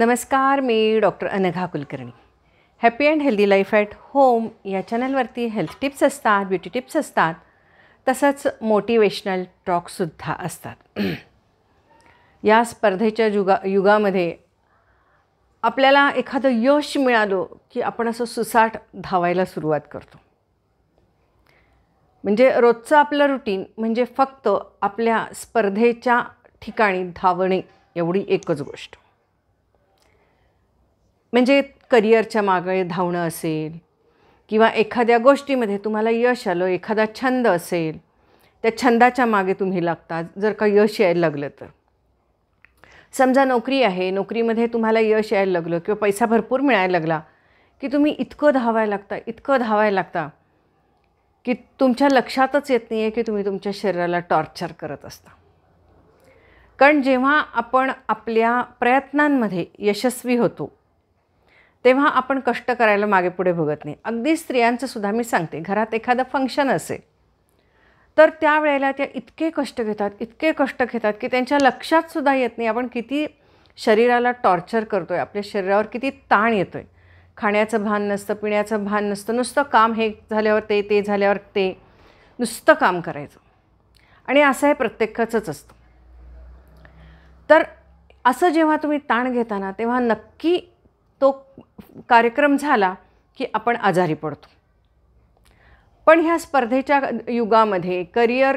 नमस्कार मी doctor Anagha Kulkarni happy and healthy life at home या चॅनलवरती हेल्थ टिप्स असतात ब्युटी टिप्स असतात तसंच मोटिवेशनल टॉक्ससुद्धा असतात या स्पर्धेच्या युगा युगामध्ये आपल्याला एखादं यश मिळालं की आपण असं सुसाट धावायला सुरुवात करतो म्हणजे रोजचं आपलं रुटीन म्हणजे फक्त आपल्या स्पर्धेच्या ठिकाणी धावणे एवढी एकच गोष्ट म्हणजे करिअरच्या मागे धावणं असेल किंवा एखाद्या गोष्टीमध्ये तुम्हाला यश आलं एखादा छंद असेल त्या छंदाच्या मागे तुम्ही लागता जर का यश यायला लागलं तर समजा नोकरी आहे नोकरीमध्ये तुम्हाला यश यायला लागलं किंवा पैसा भरपूर मिळायला लागला की तुम्ही इतकं धावायला लागता इतकं धावायला लागता की तुमच्या लक्षातच येत नाही आहे की तुम्ही तुमच्या शरीराला टॉर्चर करत असता कारण जेव्हा आपण आपल्या प्रयत्नांमध्ये यशस्वी होतो तेव्हा आपण कष्ट करायला मागे पुढे बघत नाही अगदी स्त्रियांचं सुद्धा मी सांगते घरात एखादं फंक्शन असेल तर त्यावेळेला त्या इतके कष्ट घेतात इतके कष्ट घेतात की त्यांच्या लक्षात सुद्धा येत नाही आपण किती शरीराला टॉर्चर करतो आहे आपल्या शरीरावर किती ताण येतो आहे खाण्याचं भान नसतं पिण्याचं भान नसतं नुसतं काम हे झाल्यावर ते ते झाल्यावर ते नुसतं काम करायचं आणि असं हे प्रत्येकाचंच असतं तर असं जेव्हा तुम्ही ताण घेताना तेव्हा नक्की तो कार्यक्रम झाला की आपण आजारी पडतो पण ह्या स्पर्धेच्या युगामध्ये करिअर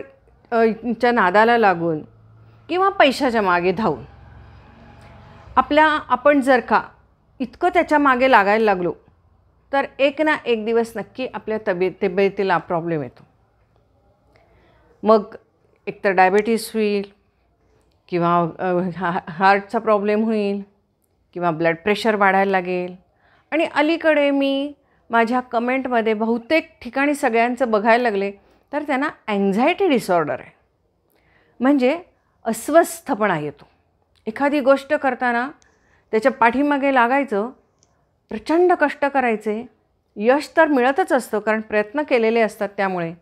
च्या नादाला लागून किंवा पैशाच्या मागे धावून आपल्या आपण जर का इतकं त्याच्या मागे लागायला लागलो तर एक ना एक दिवस नक्की आपल्या तब्येत तब्येतीला प्रॉब्लेम येतो मग एकतर डायबेटीस होईल किंवा हार्टचा प्रॉब्लेम होईल किंवा ब्लड प्रेशर वाढायला लागेल आणि अलीकडे मी माझ्या कमेंटमध्ये बहुतेक ठिकाणी सगळ्यांचं बघायला लागले तर त्यांना अँझायटी डिसऑर्डर आहे म्हणजे अस्वस्थपणा येतो एखादी गोष्ट करताना त्याच्या पाठीमागे लागायचं प्रचंड कष्ट करायचे यश तर मिळतच असतं कारण प्रयत्न केलेले असतात त्यामुळे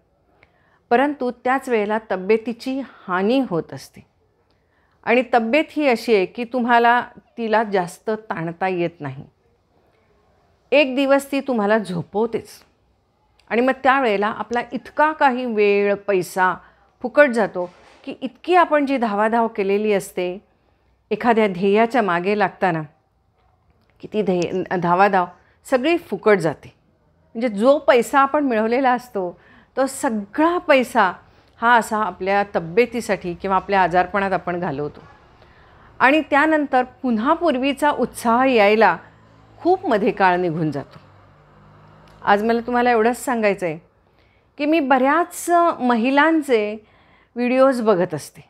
परंतु त्याच वेळेला तब्येतीची हानी होत असते आणि तब्येत ही अशी आहे की तुम्हाला तिला जास्त ताणता येत नाही एक दिवस ती तुम्हाला झोपवतेच आणि मग त्यावेळेला आपला इतका काही वेळ पैसा फुकट जातो की इतकी आपण जी धावाधाव केलेली असते एखाद्या ध्येयाच्या मागे लागताना की ती ध्येय धावाधाव सगळी फुकट जाते म्हणजे जो पैसा आपण मिळवलेला असतो तो सगळा पैसा हा असा आपल्या तब्येतीसाठी किंवा आपल्या आजारपणात आपण घालवतो आणि त्यानंतर पुन्हा पूर्वीचा उत्साह यायला खूप मध्ये काळ निघून जातो आज मला तुम्हाला एवढंच सांगायचं आहे की मी बऱ्याच महिलांचे व्हिडिओज बघत असते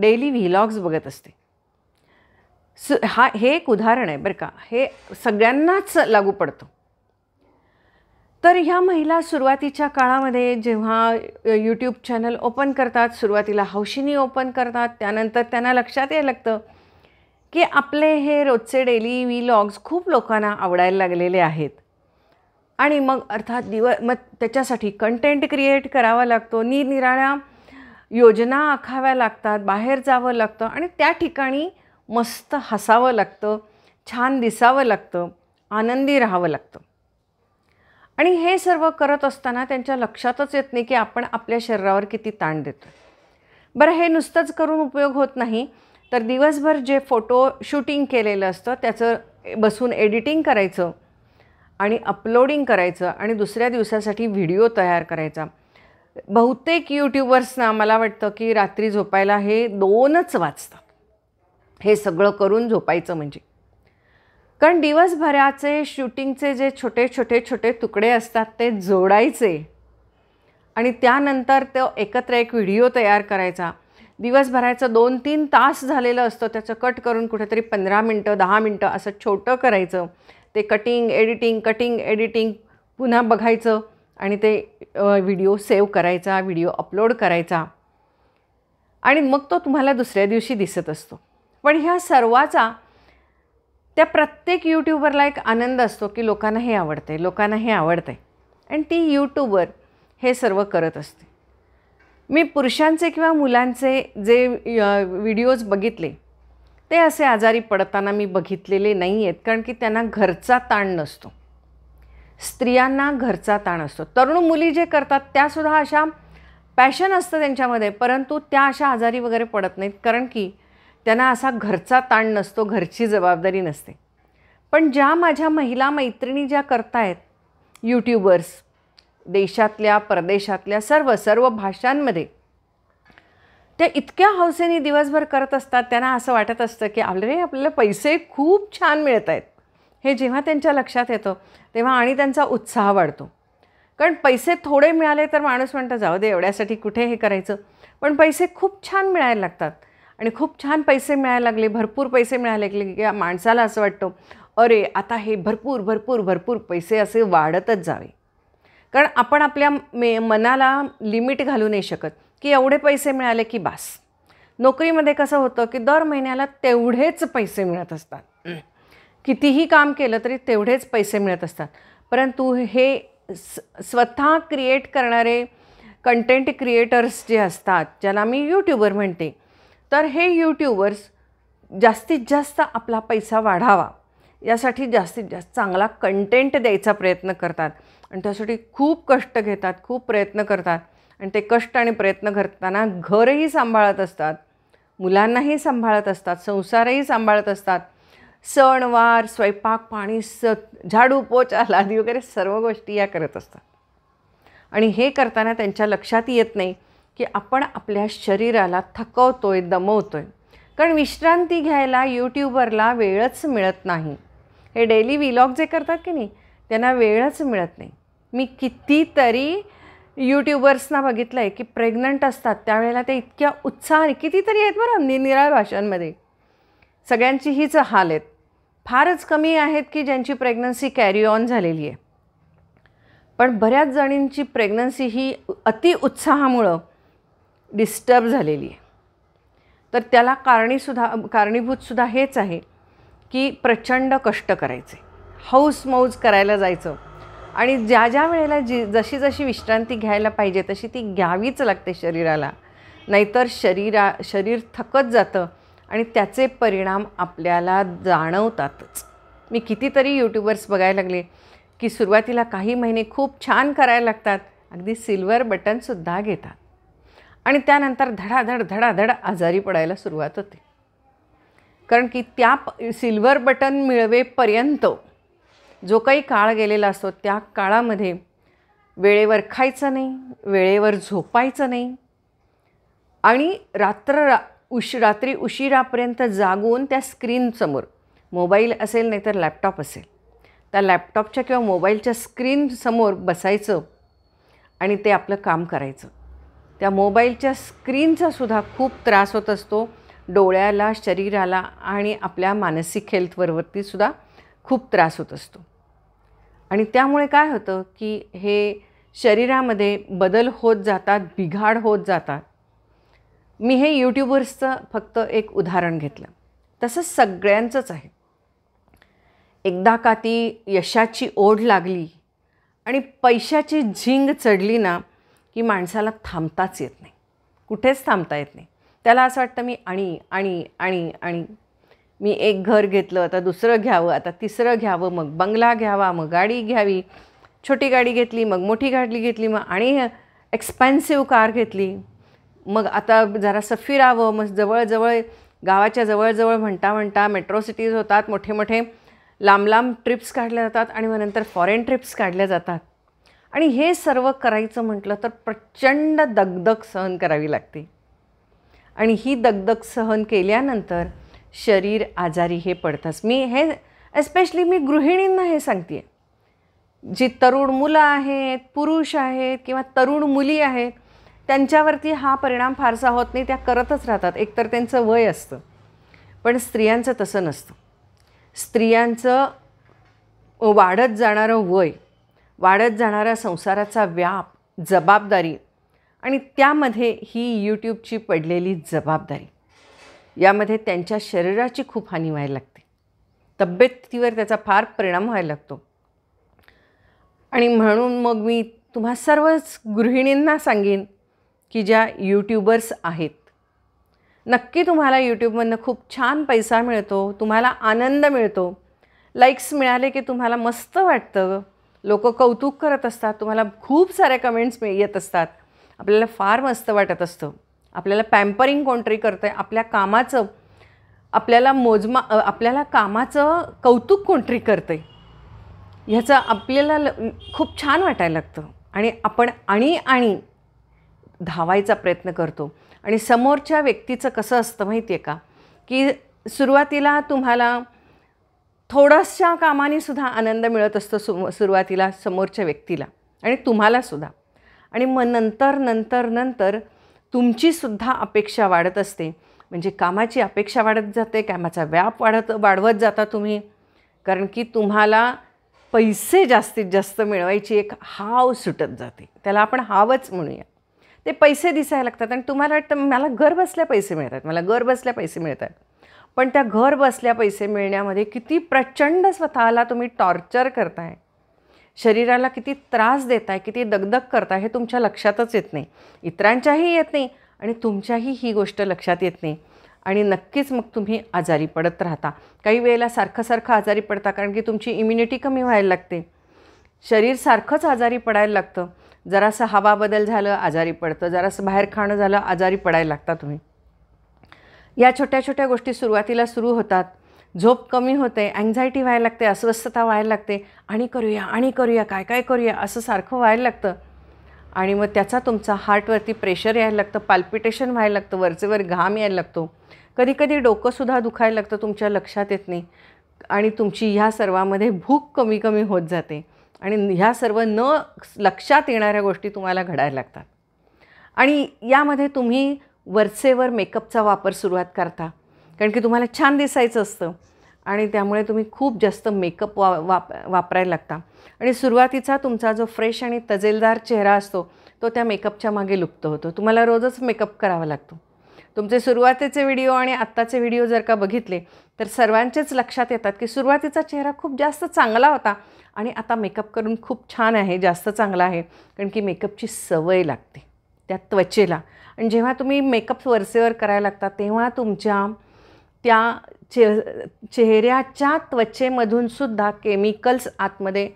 डेली व्हिलॉग्स बघत असते हा हे एक उदाहरण आहे बरं का हे सगळ्यांनाच लागू पडतं तर ह्या महिला सुरुवातीच्या काळामध्ये जेव्हा यूट्यूब चॅनल ओपन करतात सुरुवातीला हौशीनी ओपन करतात त्यानंतर त्यांना लक्षात यायला लागतं की आपले हे रोजचे डेली लॉग्स खूप लोकांना आवडायला लागलेले आहेत आणि मग अर्थात दिव मग त्याच्यासाठी कंटेंट क्रिएट करावा लागतो निरनिराळ्या योजना आखाव्या लागतात बाहेर जावं लागतं आणि त्या ठिकाणी मस्त हसावं लागतं छान दिसावं लागतं आनंदी राहावं लागतं आणि हे सर्व करत असताना त्यांच्या लक्षातच येत नाही की आपण आपल्या शरीरावर किती ताण देतो बरं हे नुसतंच करून उपयोग होत नाही तर दिवसभर जे फोटो शूटिंग केलेलं असतं त्याचं बसून एडिटिंग करायचं आणि अपलोडिंग करायचं आणि दुसऱ्या दिवसासाठी व्हिडिओ तयार करायचा बहुतेक यूट्यूबर्सना मला वाटतं की रात्री झोपायला हे दोनच वाचतात हे सगळं करून झोपायचं म्हणजे कारण दिवसभराचे शूटिंगचे जे छोटे छोटे छोटे तुकडे असतात ते जोडायचे आणि त्यानंतर तो एकत्र एक व्हिडिओ तयार करायचा दिवसभराचं दोन तीन तास झालेलं असतं त्याचं कट करून कुठेतरी पंधरा मिनटं दहा मिनटं असं छोटं करायचं ते कटिंग एडिटिंग कटिंग एडिटिंग पुन्हा बघायचं आणि ते व्हिडिओ सेव्ह करायचा व्हिडिओ अपलोड करायचा आणि मग तो तुम्हाला दुसऱ्या दिवशी दिसत असतो पण ह्या सर्वाचा त्या प्रत्येक यूट्यूबरला एक आनंद असतो की लोकांना हे आवडते लोकांना हे आवडते आणि ती यूट्यूबर हे सर्व करत असते मी पुरुषांचे किंवा मुलांचे जे व्हिडिओज बघितले ते असे आजारी पडताना मी बघितलेले नाही आहेत कारण की त्यांना घरचा ताण नसतो स्त्रियांना घरचा ताण असतो तरुण मुली जे करतात त्यासुद्धा अशा पॅशन असतं त्यांच्यामध्ये परंतु त्या अशा आजारी वगैरे पडत नाहीत कारण की त्यांना असा घरचा ताण नसतो घरची जबाबदारी नसते पण ज्या माझ्या महिला मैत्रिणी ज्या करतायत यूट्यूबर्स देशातल्या परदेशातल्या सर्व सर्व भाषांमध्ये त्या इतक्या हौसेने दिवसभर करत असतात त्यांना असं वाटत असतं की आपले आपल्याला पैसे खूप छान मिळत आहेत हे जेव्हा त्यांच्या लक्षात येतं तेव्हा आणि त्यांचा उत्साह वाढतो कारण पैसे थोडे मिळाले तर माणूस म्हणतं जाऊ दे एवढ्यासाठी कुठे हे करायचं पण पैसे खूप छान मिळायला लागतात आणि खूप छान पैसे मिळायला लागले भरपूर पैसे मिळायला लागले की माणसाला असं वाटतं अरे आता हे भरपूर भरपूर भरपूर पैसे असे वाढतच जावे कारण आपण आपल्या मे मनाला लिमिट घालू नाही शकत की एवढे पैसे मिळाले की बास नोकरीमध्ये कसं होतं की दर महिन्याला तेवढेच पैसे मिळत असतात कितीही काम केलं तरी तेवढेच पैसे मिळत असतात परंतु हे स्वतः क्रिएट करणारे कंटेंट क्रिएटर्स जे असतात ज्याला मी यूट्यूबर म्हणते तर हे यूट्यूबर्स जास्तीत जास्त आपला पैसा वाढावा यासाठी जास्तीत जास्त चांगला कंटेंट द्यायचा प्रयत्न करतात आणि त्यासाठी खूप कष्ट घेतात खूप प्रयत्न करतात आणि ते कष्ट आणि प्रयत्न करताना घरही सांभाळत असतात मुलांनाही सांभाळत असतात संसारही सांभाळत असतात सणवार स्वयंपाक पाणी स झाडू पोचा लादी वगैरे सर्व गोष्टी या करत असतात आणि हे करताना त्यांच्या लक्षात येत नाही की आपण आपल्या शरीराला थकवतो आहे दमवतो आहे कारण विश्रांती घ्यायला यूट्यूबरला वेळच मिळत नाही हे डेली विलॉग जे करतात की नाही त्यांना वेळच मिळत नाही मी कितीतरी यूट्यूबर्सना बघितलं आहे की प्रेग्नंट असतात त्यावेळेला ते इतक्या उत्साहाने कितीतरी आहेत बरं निनिराळ भाषांमध्ये सगळ्यांची हीच हाल आहेत फारच कमी आहेत की ज्यांची प्रेग्नन्सी कॅरी ऑन झालेली आहे पण बऱ्याच जणींची प्रेग्नन्सी ही अति उत्साहामुळं डिस्टर्ब झालेली आहे तर त्याला कारणीसुद्धा कारणीभूतसुद्धा हेच आहे की प्रचंड कष्ट करायचे हौस मौज करायला जायचं आणि ज्या ज्या वेळेला जी जशी जशी विश्रांती घ्यायला पाहिजे तशी ती घ्यावीच लागते शरीराला नाहीतर शरीरा शरीर थकत जातं आणि त्याचे परिणाम आपल्याला जाणवतातच मी कितीतरी यूट्यूबर्स बघायला लागले की सुरुवातीला काही महिने खूप छान करायला लागतात अगदी सिल्वर बटनसुद्धा घेतात आणि त्यानंतर धडाधड धडाधड आजारी पडायला सुरुवात होते कारण की त्या सिल्वर बटन मिळवेपर्यंत जो काही काळ गेलेला असतो त्या काळामध्ये वेळेवर खायचं नाही वेळेवर झोपायचं नाही आणि रात्र रा उश रात्री उशिरापर्यंत जागून त्या स्क्रीनसमोर मोबाईल असेल नाही तर लॅपटॉप असेल त्या लॅपटॉपच्या किंवा मोबाईलच्या स्क्रीनसमोर बसायचं आणि ते आपलं काम करायचं त्या मोबाईलच्या स्क्रीनचा सुद्धा खूप त्रास होत असतो डोळ्याला शरीराला आणि आपल्या मानसिक हेल्थवरवरतीसुद्धा खूप त्रास होत असतो आणि त्यामुळे काय होतं की हे शरीरामध्ये बदल होत जातात बिघाड होत जातात मी हे यूट्यूबर्सचं फक्त एक उदाहरण घेतलं तसं सगळ्यांचंच आहे एकदा का ती यशाची ओढ लागली आणि पैशाची झिंग चढली ना की माणसाला थांबताच येत नाही कुठेच थांबता येत नाही त्याला असं वाटतं मी आणि आणि आणि आणि मी एक घर घेतलं आता दुसरं घ्यावं आता तिसरं घ्यावं मग बंगला घ्यावा मग गाडी घ्यावी छोटी गाडी घेतली मग मोठी गाडी घेतली मग आणि एक्सपेन्सिव्ह कार घेतली मग आता जरा फिरावं मग जवळजवळ गावाच्या जवळजवळ म्हणता म्हणता मेट्रो सिटीज होतात मोठे मोठे लांब लांब ट्रिप्स काढल्या जातात आणि मग नंतर फॉरेन ट्रिप्स काढल्या जातात आणि हे सर्व करायचं म्हटलं तर प्रचंड दगदग सहन करावी लागते आणि ही दगदग सहन केल्यानंतर शरीर आजारी हे पडतंच मी हे एस्पेशली मी गृहिणींना हे सांगते जी तरुण मुलं आहेत पुरुष आहेत किंवा तरुण मुली आहेत त्यांच्यावरती हा परिणाम फारसा होत नाही त्या करतच राहतात एकतर त्यांचं वय असतं पण स्त्रियांचं तसं नसतं स्त्रियांचं वाढत जाणारं वय वाढत जाणारा संसाराचा व्याप जबाबदारी आणि त्यामध्ये ही यूट्यूबची पडलेली जबाबदारी यामध्ये त्यांच्या शरीराची खूप हानी व्हायला लागते तब्येतीवर त्याचा फार परिणाम व्हायला लागतो आणि म्हणून मग मी तुम्हा सर्वच गृहिणींना सांगेन की ज्या यूट्यूबर्स आहेत नक्की तुम्हाला यूट्यूबमधनं खूप छान पैसा मिळतो तुम्हाला आनंद मिळतो लाईक्स मिळाले की तुम्हाला मस्त वाटतं लोक कौतुक करत असतात तुम्हाला खूप साऱ्या कमेंट्स येत असतात आपल्याला फार मस्त वाटत असतं आपल्याला पॅम्परिंग कोणतरी करतं आहे आपल्या कामाचं आपल्याला मोजमा आपल्याला कामाचं कौतुक कोणतरी करतं आहे ह्याचं आपल्याला खूप छान वाटायला लागतं आणि आपण आणि आणि धावायचा प्रयत्न करतो आणि समोरच्या व्यक्तीचं कसं असतं माहिती आहे का की सुरुवातीला तुम्हाला थोड्याशा कामाने सुद्धा आनंद मिळत असतो सु सुरुवातीला समोरच्या व्यक्तीला आणि तुम्हालासुद्धा आणि मग नंतर नंतर नंतर तुमचीसुद्धा अपेक्षा वाढत असते म्हणजे कामाची अपेक्षा वाढत जाते कामाचा व्याप वाढत वाढवत जाता तुम्ही कारण की तुम्हाला पैसे जास्तीत जास्त मिळवायची एक हाव सुटत जाते त्याला आपण हावच म्हणूया ते पैसे दिसायला लागतात आणि तुम्हाला वाटतं मला घर बसल्या पैसे मिळतात मला घर बसल्या पैसे मिळतात पण त्या घर बसल्या पैसे मिळण्यामध्ये किती प्रचंड स्वतःला तुम्ही टॉर्चर करताय शरीराला किती त्रास देताय किती दगदग करताय हे तुमच्या लक्षातच येत नाही इतरांच्याही येत नाही आणि तुमच्याही ही गोष्ट लक्षात येत नाही आणि नक्कीच मग तुम्ही आजारी पडत राहता काही वेळेला सारखं सारखं आजारी पडता कारण की तुमची इम्युनिटी कमी व्हायला लागते शरीर सारखंच आजारी पडायला लागतं जरासं हवा बदल झालं आजारी पडतं जरासं बाहेर खाणं झालं आजारी पडायला लागता तुम्ही या छोट्या छोट्या गोष्टी सुरुवातीला सुरू होतात झोप कमी होते अँझायटी व्हायला लागते अस्वस्थता व्हायला लागते आणि करूया आणि करूया काय काय करूया असं सारखं व्हायला लागतं आणि मग त्याचा तुमचा हार्टवरती प्रेशर यायला लागतं पाल्पिटेशन व्हायला लागतं वरचेवर घाम यायला लागतो कधीकधी डोकंसुद्धा दुखायला लागतं तुमच्या लक्षात येत नाही आणि तुमची ह्या सर्वामध्ये भूक कमी कमी होत जाते आणि ह्या सर्व न लक्षात येणाऱ्या गोष्टी तुम्हाला घडायला लागतात आणि यामध्ये तुम्ही वरचेवर मेकअपचा वापर सुरुवात करता कारण की तुम्हाला छान दिसायचं असतं आणि त्यामुळे तुम्ही खूप जास्त मेकअप वा वाप वापरायला लागता आणि सुरुवातीचा तुमचा जो फ्रेश आणि तजेलदार चेहरा असतो तो त्या मेकअपच्या मागे लुप्त होतो तुम्हाला रोजच मेकअप करावा लागतो तुमचे सुरुवातीचे व्हिडिओ आणि आत्ताचे व्हिडिओ जर का बघितले तर सर्वांचेच लक्षात येतात की सुरुवातीचा चेहरा खूप जास्त चांगला होता आणि आता मेकअप करून खूप छान आहे जास्त चांगला आहे कारण की मेकअपची सवय लागते त्या त्वचेला आणि जेव्हा तुम्ही मेकअप वरसेवर करायला लागता तेव्हा तुमच्या त्या चे चेहऱ्याच्या त्वचेमधून सुद्धा केमिकल्स आतमध्ये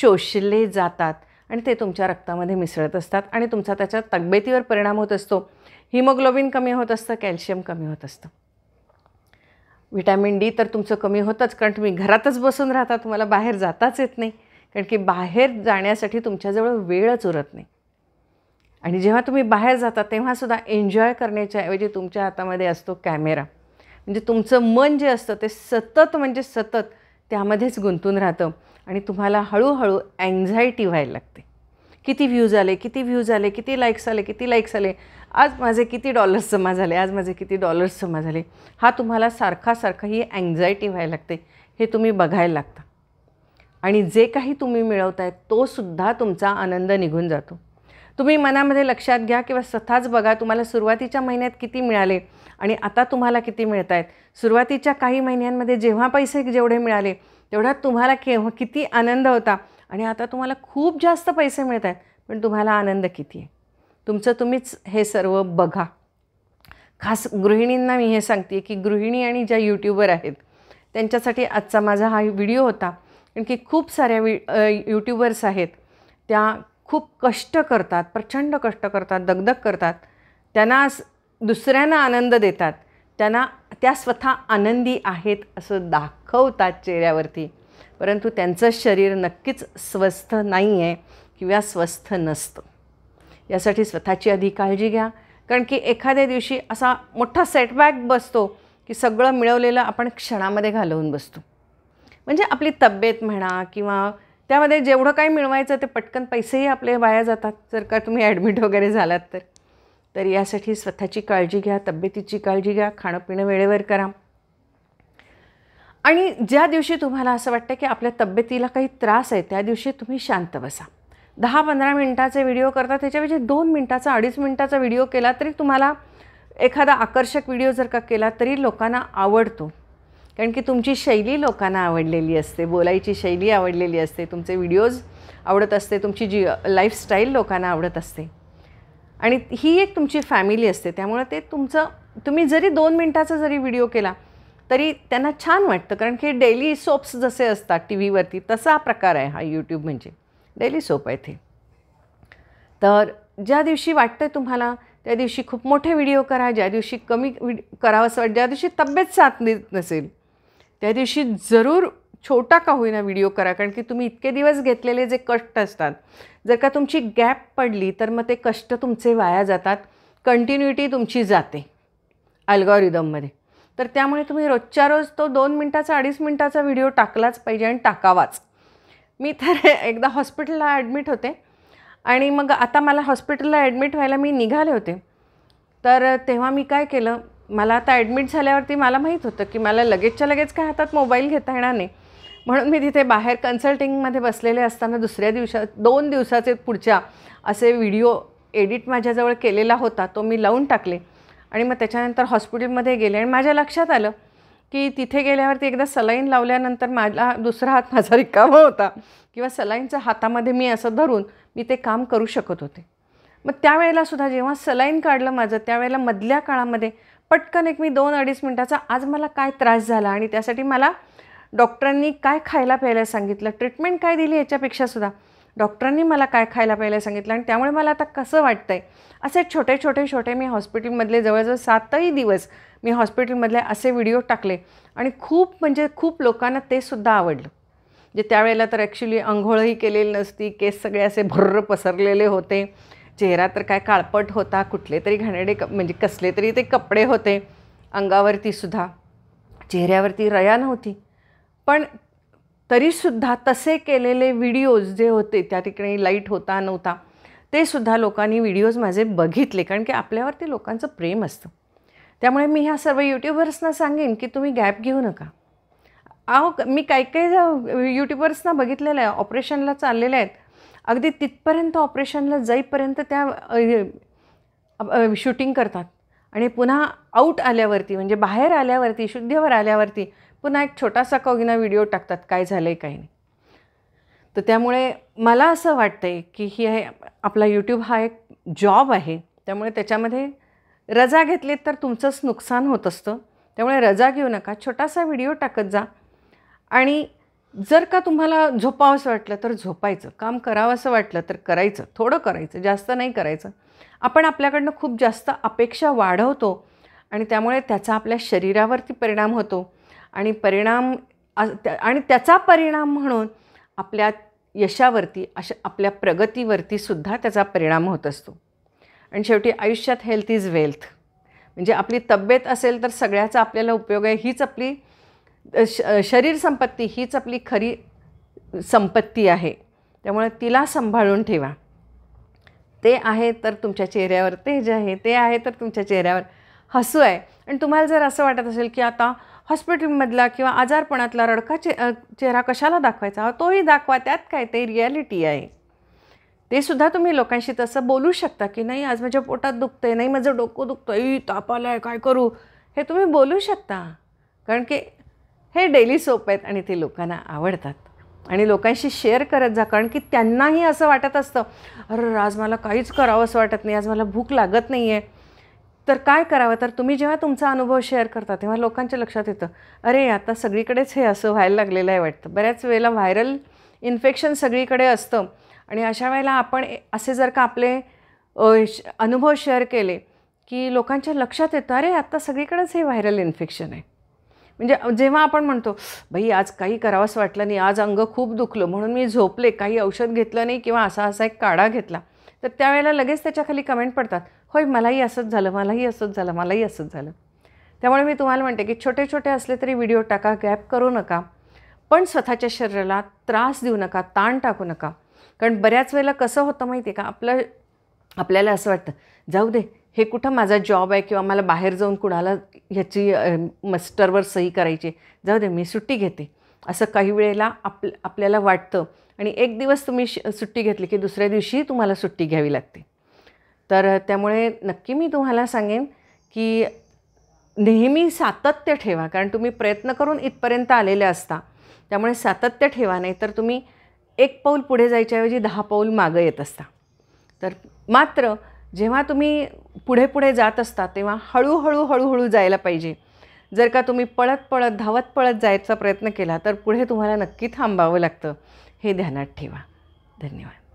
शोषले जातात आणि ते तुमच्या रक्तामध्ये मिसळत असतात आणि तुमचा त्याच्या तब्येतीवर परिणाम होत असतो हिमोग्लोबिन कमी होत असतं कॅल्शियम कमी होत असतं व्हिटॅमिन डी तर तुमचं कमी होतंच कारण तुम्ही घरातच बसून राहता तुम्हाला बाहेर जाताच येत नाही कारण की बाहेर जाण्यासाठी तुमच्याजवळ वेळच उरत नाही आणि जेव्हा तुम्ही बाहेर जाता तेव्हासुद्धा एन्जॉय करण्याच्याऐवजी ऐवजी तुमच्या हातामध्ये असतो कॅमेरा म्हणजे तुमचं मन जे असतं ते सतत म्हणजे सतत त्यामध्येच गुंतून राहतं आणि तुम्हाला हळूहळू अँझायटी व्हायला लागते किती व्ह्यूज आले किती व्ह्यूज आले किती लाईक्स आले किती लाईक्स आले आज माझे किती डॉलर्स जमा झाले आज माझे किती डॉलर्स जमा झाले हा तुम्हाला सारखा सारखा ही अँझायटी व्हायला लागते हे तुम्ही बघायला लागता आणि जे काही तुम्ही मिळवताय तोसुद्धा तुमचा आनंद निघून जातो तुम्ही मनामध्ये लक्षात घ्या किंवा स्वतःच बघा तुम्हाला सुरुवातीच्या महिन्यात किती मिळाले आणि आता तुम्हाला किती मिळत आहेत सुरुवातीच्या काही महिन्यांमध्ये जेव्हा पैसे जेवढे मिळाले तेवढा तुम्हाला केव्हा किती आनंद होता आणि आता तुम्हाला खूप जास्त पैसे मिळत आहेत पण तुम्हाला आनंद किती आहे तुमचं तुम्हीच हे सर्व बघा खास गृहिणींना मी हे सांगते की गृहिणी आणि ज्या यूट्यूबर आहेत त्यांच्यासाठी आजचा माझा हा व्हिडिओ होता कारण की खूप साऱ्या वि यूट्यूबर्स आहेत त्या खूप कष्ट करतात प्रचंड कष्ट करतात दगदग करतात त्यांना दुसऱ्यांना आनंद देतात त्यांना त्या स्वतः आनंदी आहेत असं दाखवतात चेहऱ्यावरती परंतु त्यांचं शरीर नक्कीच स्वस्थ नाही आहे किंवा स्वस्थ नसतं यासाठी स्वतःची आधी काळजी घ्या कारण की एखाद्या दिवशी असा मोठा सेटबॅक बसतो की सगळं मिळवलेलं आपण क्षणामध्ये घालवून बसतो म्हणजे आपली तब्येत म्हणा किंवा त्यामध्ये जेवढं काही मिळवायचं ते पटकन पैसेही आपले वाया जातात जर का तुम्ही ॲडमिट वगैरे झालात तर तर यासाठी स्वतःची काळजी घ्या तब्येतीची काळजी घ्या खाणं पिणं वेळेवर करा आणि ज्या दिवशी तुम्हाला असं वाटतं की आपल्या तब्येतीला काही त्रास आहे त्या दिवशी तुम्ही शांत बसा दहा पंधरा मिनटाचे व्हिडिओ करता त्याच्यापेक्षा दोन मिनटाचा अडीच मिनटाचा व्हिडिओ केला तरी तुम्हाला एखादा आकर्षक व्हिडिओ जर का केला तरी लोकांना आवडतो कारण की तुमची शैली लोकांना आवडलेली असते बोलायची शैली आवडलेली असते तुमचे व्हिडिओज आवडत असते तुमची जी लाईफस्टाईल लोकांना आवडत असते आणि ही एक तुमची फॅमिली असते त्यामुळे ते तुमचं तुम्ही जरी दोन मिनटाचा जरी व्हिडिओ केला तरी त्यांना छान वाटतं कारण की डेली सोप्स जसे असतात टी व्हीवरती तसा प्रकार आहे हा यूट्यूब म्हणजे डेली सोप आहे ते तर ज्या दिवशी वाटतं तुम्हाला त्या दिवशी खूप मोठे व्हिडिओ करा ज्या दिवशी कमी करावं असं वाटतं ज्या दिवशी तब्येत साथ देत नसेल त्या दिवशी जरूर छोटा का होईना व्हिडिओ करा कारण की तुम्ही इतके दिवस घेतलेले जे कष्ट असतात जर का तुमची गॅप पडली तर मग ते कष्ट तुमचे वाया जातात कंटिन्युटी तुमची जाते अल्गॉरिदममध्ये तर त्यामुळे तुम्ही रोजच्या रोज तो दोन मिनटाचा अडीच मिनटाचा व्हिडिओ टाकलाच पाहिजे आणि टाकावाच मी तर एकदा हॉस्पिटलला ॲडमिट होते आणि मग आता मला हॉस्पिटलला ॲडमिट व्हायला मी निघाले होते तर तेव्हा मी काय केलं मला आता ॲडमिट झाल्यावरती मला माहीत होतं की मला लगेचच्या लगेच काय हातात मोबाईल घेता येणार नाही म्हणून मी तिथे बाहेर कन्सल्टिंगमध्ये बसलेले असताना दुसऱ्या दिवसा दोन दिवसाचे पुढच्या असे व्हिडिओ एडिट माझ्याजवळ केलेला होता तो मी लावून टाकले आणि मग त्याच्यानंतर हॉस्पिटलमध्ये गेले आणि माझ्या लक्षात आलं की तिथे गेल्यावरती एकदा सलाईन लावल्यानंतर माझा दुसरा हात माझा रिकामा होता किंवा सलाईनच्या हातामध्ये मी असं धरून मी ते काम करू शकत होते मग त्यावेळेलासुद्धा जेव्हा सलाईन काढलं माझं त्यावेळेला मधल्या काळामध्ये पटकन एक मी दोन अडीच मिनटाचा आज मला काय त्रास झाला आणि त्यासाठी मला डॉक्टरांनी काय खायला प्यायला सांगितलं ट्रीटमेंट काय दिली याच्यापेक्षासुद्धा डॉक्टरांनी मला काय खायला प्यायला सांगितलं आणि त्यामुळे मला आता कसं वाटतं आहे असे छोटे छोटे छोटे मी हॉस्पिटलमधले जवळजवळ सातही दिवस मी हॉस्पिटलमधले असे व्हिडिओ टाकले आणि खूप म्हणजे खूप लोकांना ते सुद्धा आवडलं जे त्यावेळेला तर ॲक्च्युली आंघोळही केलेली नसती केस सगळे असे भर्र पसरलेले होते चेहरा तर काय काळपट होता कुठले तरी घाणेडे क म्हणजे कसले तरी ते कपडे होते अंगावरतीसुद्धा चेहऱ्यावरती रया नव्हती पण तरीसुद्धा तसे केलेले व्हिडिओज जे होते त्या ठिकाणी लाईट होता नव्हता ते सुद्धा लोकांनी व्हिडिओज माझे बघितले कारण की आपल्यावरती लोकांचं प्रेम असतं त्यामुळे मी ह्या सर्व यूट्यूबर्सना सांगेन की तुम्ही गॅप घेऊ नका अहो मी काही काही यूट्यूबर्सना बघितलेलं आहे ऑपरेशनला चाललेले आहेत अगदी तिथपर्यंत ऑपरेशनला जाईपर्यंत त्या शूटिंग करतात आणि पुन्हा आऊट आल्यावरती म्हणजे बाहेर आल्यावरती शुद्धीवर आल्यावरती पुन्हा एक छोटासा कौगिना व्हिडिओ टाकतात काय झालं आहे काही नाही तर त्यामुळे मला असं वाटतं आहे की ही आहे आपला यूट्यूब हा एक जॉब आहे त्यामुळे त्याच्यामध्ये रजा घेतली तर तुमचंच नुकसान होत असतं त्यामुळे रजा घेऊ नका छोटासा व्हिडिओ टाकत जा आणि जर का तुम्हाला झोपावंसं असं वाटलं तर झोपायचं काम करावं असं वाटलं तर करायचं थोडं करायचं जास्त नाही करायचं आपण आपल्याकडनं खूप जास्त अपेक्षा वाढवतो आणि त्यामुळे त्याचा आपल्या शरीरावरती परिणाम होतो आणि परिणाम आणि त्याचा परिणाम म्हणून आपल्या यशावरती अशा आपल्या प्रगतीवरती सुद्धा त्याचा परिणाम होत असतो आणि शेवटी आयुष्यात हेल्थ इज वेल्थ म्हणजे आपली तब्येत असेल तर सगळ्याचा आपल्याला उपयोग आहे हीच आपली श शरीर संपत्ती हीच आपली खरी संपत्ती आहे त्यामुळे तिला सांभाळून ठेवा ते आहे तर तुमच्या चेहऱ्यावर ते जे आहे ते आहे तर तुमच्या चेहऱ्यावर हसू आहे आणि तुम्हाला जर असं वाटत असेल की आता हॉस्पिटलमधला किंवा आजारपणातला रडका चे चेहरा कशाला दाखवायचा तोही दाखवा त्यात काय ते रियालिटी आहे ते सुद्धा तुम्ही लोकांशी तसं बोलू शकता की नाही आज माझ्या पोटात दुखतं आहे नाही माझं डोकं दुखतं आहे तापाला आहे काय करू हे तुम्ही बोलू शकता कारण की हे डेली सोप आहेत आणि ते लोकांना आवडतात आणि लोकांशी शेअर करत जा कारण की त्यांनाही असं वाटत असतं अरे आज मला काहीच करावं असं वाटत नाही आज मला भूक लागत नाही आहे तर काय करावं तर तुम्ही जेव्हा तुमचा अनुभव शेअर करता तेव्हा लोकांच्या लक्षात येतं अरे आता सगळीकडेच हे असं व्हायला लागलेलं आहे वाटतं बऱ्याच वेळेला व्हायरल इन्फेक्शन सगळीकडे असतं आणि अशा वेळेला आपण असे जर का आपले अनुभव शेअर केले की लोकांच्या लक्षात येतं अरे आत्ता सगळीकडेच हे व्हायरल इन्फेक्शन आहे म्हणजे जेव्हा आपण म्हणतो बाई आज काही करावंच वाटलं नाही आज अंग खूप दुखलं म्हणून मी झोपले काही औषध घेतलं नाही किंवा असा असा एक काढा घेतला तर त्यावेळेला लगेच त्याच्याखाली कमेंट पडतात होय मलाही असंच झालं मलाही असंच झालं मलाही असंच झालं त्यामुळे मी तुम्हाला म्हणते की छोटे छोटे असले तरी व्हिडिओ टाका गॅप करू नका पण स्वतःच्या शरीराला त्रास देऊ नका ताण टाकू नका कारण बऱ्याच वेळेला कसं होतं माहिती आहे का आपलं आपल्याला असं वाटतं जाऊ दे हे कुठं माझा जॉब आहे किंवा मला बाहेर जाऊन कुणाला ह्याची मस्टरवर सही करायची जाऊ दे मी सुट्टी घेते असं काही वेळेला आप आपल्याला वाटतं आणि एक दिवस तुम्ही सुट्टी घेतली की दुसऱ्या दिवशी तुम्हाला सुट्टी घ्यावी लागते तर त्यामुळे नक्की मी तुम्हाला सांगेन की नेहमी सातत्य ठेवा कारण तुम्ही प्रयत्न करून इथपर्यंत आलेले असता त्यामुळे सातत्य ठेवा नाही तर तुम्ही एक पाऊल पुढे जायच्याऐवजी दहा पाऊल मागं येत असता तर मात्र जेव्हा तुम्ही पुढे पुढे जात असता तेव्हा हळूहळू हळूहळू जायला पाहिजे जर का तुम्ही पळत पळत धावत पळत जायचा प्रयत्न केला तर पुढे तुम्हाला नक्की थांबावं लागतं हे ध्यानात ठेवा धन्यवाद